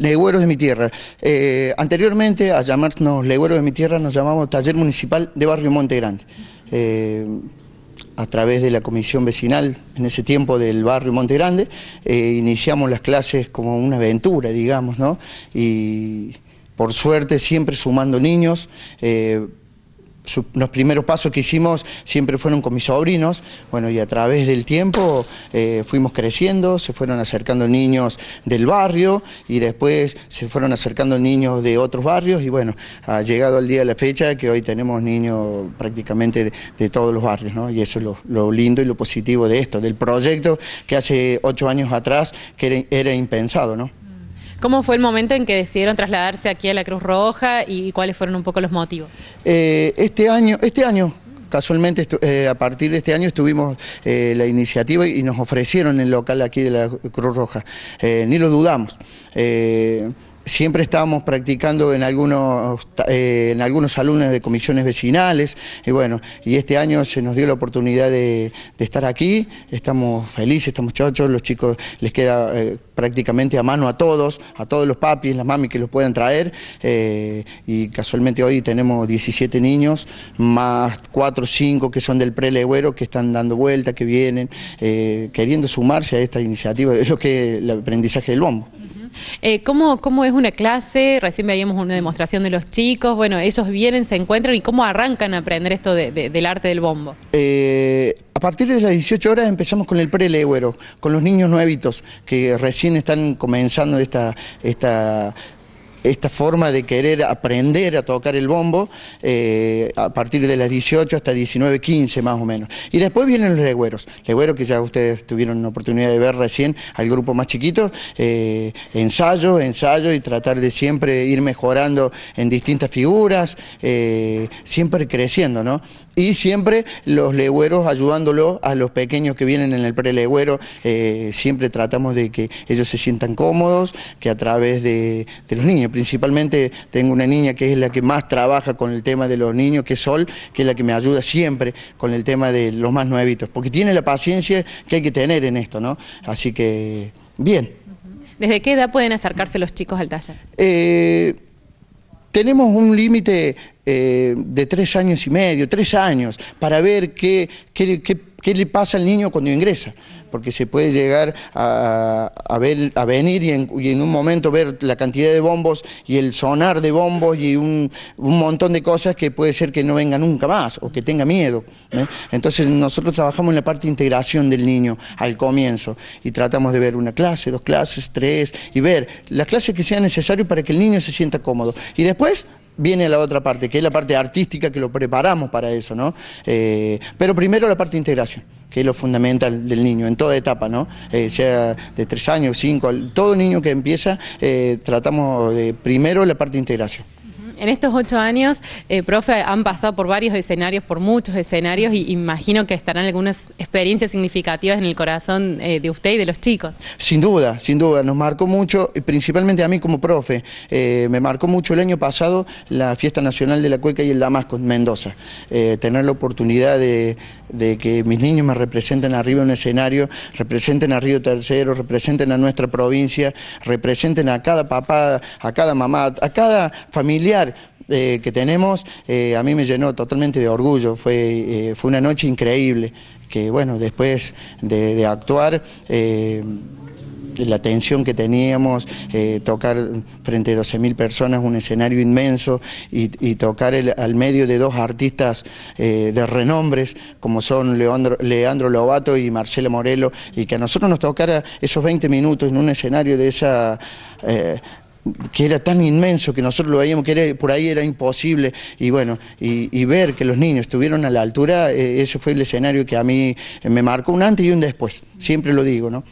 Legueros de mi Tierra. Eh, anteriormente a llamarnos legueros de mi Tierra nos llamamos Taller Municipal de Barrio Monte Grande. Eh, a través de la comisión vecinal en ese tiempo del barrio Monte Grande, eh, iniciamos las clases como una aventura, digamos, ¿no? Y por suerte siempre sumando niños, los primeros pasos que hicimos siempre fueron con mis sobrinos, bueno, y a través del tiempo eh, fuimos creciendo, se fueron acercando niños del barrio y después se fueron acercando niños de otros barrios y bueno, ha llegado al día de la fecha que hoy tenemos niños prácticamente de, todos los barrios, ¿no? Y eso es lo, lindo y lo positivo de esto, del proyecto que hace ocho años atrás que era, era impensado, ¿no? ¿Cómo fue el momento en que decidieron trasladarse aquí a la Cruz Roja y cuáles fueron un poco los motivos? Eh, este año, este año casualmente eh, a partir de este año estuvimos eh, la iniciativa y nos ofrecieron el local aquí de la Cruz Roja. ni lo dudamos. Siempre estábamos practicando en algunos, eh, en algunos alumnos de comisiones vecinales y bueno, y este año se nos dio la oportunidad de, estar aquí, estamos felices, estamos chochos los chicos les queda eh, prácticamente a mano a todos, a todos los papis, las mami que los puedan traer eh, y casualmente hoy tenemos 17 niños, más 4 o 5 que son del preleguero, que están dando vuelta, que vienen, queriendo sumarse a esta iniciativa, de lo que es el aprendizaje del bombo. Eh, ¿cómo, ¿Cómo es una clase? Recién veíamos una demostración de los chicos. Bueno, ellos vienen, se encuentran y cómo arrancan a aprender esto del arte del bombo. Eh, a partir de las 18 horas empezamos con el prelegüero, con los niños nuevitos que recién están comenzando esta, esta esta forma de querer aprender a tocar el bombo eh, a partir de las 18 hasta 19, 15 más o menos. Y después vienen los legüeros, legüeros que ya ustedes tuvieron la oportunidad de ver recién al grupo más chiquito, eh, ensayo, ensayo y tratar de siempre ir mejorando en distintas figuras, eh, siempre creciendo, ¿no? Y siempre los legüeros ayudándolos a los pequeños que vienen en el prelegüero, siempre tratamos de que ellos se sientan cómodos, que a través de los niños, principalmente tengo una niña que es la que más trabaja con el tema de los niños, que Sol, que es la que me ayuda siempre con el tema de los más nuevitos, porque tiene la paciencia que hay que tener en esto, ¿no? Así que, bien. ¿Desde qué edad pueden acercarse los chicos al taller? Eh, tenemos un límite eh, de tres años y medio, tres años, para ver qué, qué, qué qué le pasa al niño cuando ingresa, porque se puede llegar a, venir y en, un momento ver la cantidad de bombos y el sonar de bombos y un, montón de cosas que puede ser que no venga nunca más o que tenga miedo. ¿eh? Entonces nosotros trabajamos en la parte de integración del niño al comienzo y tratamos de ver una clase, dos clases, tres y ver las clases que sea necesario para que el niño se sienta cómodo. Y después viene la otra parte, que es la parte artística que lo preparamos para eso, ¿no? Eh, pero primero la parte de integración, que es lo fundamental del niño en toda etapa, ¿no? Eh, sea de tres años, cinco, todo niño que empieza, eh, tratamos de primero la parte de integración. En estos ocho años, eh, profe, han pasado por varios escenarios, por muchos escenarios, y imagino que estarán algunas experiencias significativas en el corazón eh, de usted y de los chicos. Sin duda, sin duda, nos marcó mucho, y principalmente a mí como profe, eh, me marcó mucho el año pasado la Fiesta Nacional de la Cueca y el Damasco en Mendoza. tener la oportunidad de, de que mis niños me representen arriba en un escenario, representen a Río Tercero, representen a nuestra provincia, representen a cada papá, a cada mamá, a cada familiar eh, que tenemos eh, a mí me llenó totalmente de orgullo, fue, eh, fue una noche increíble, que bueno, después de, actuar la tensión que teníamos, tocar frente a 12.000 personas, un escenario inmenso y, tocar al medio de dos artistas de renombres como son Leandro, Leandro, Lobato y Marcela Morelo y que a nosotros nos tocara esos 20 minutos en un escenario de esa que era tan inmenso que nosotros lo veíamos que por ahí era imposible y bueno, y, ver que los niños estuvieron a la altura, eh, eso fue el escenario que a mí eh, me marcó un antes y un después, siempre lo digo, ¿no?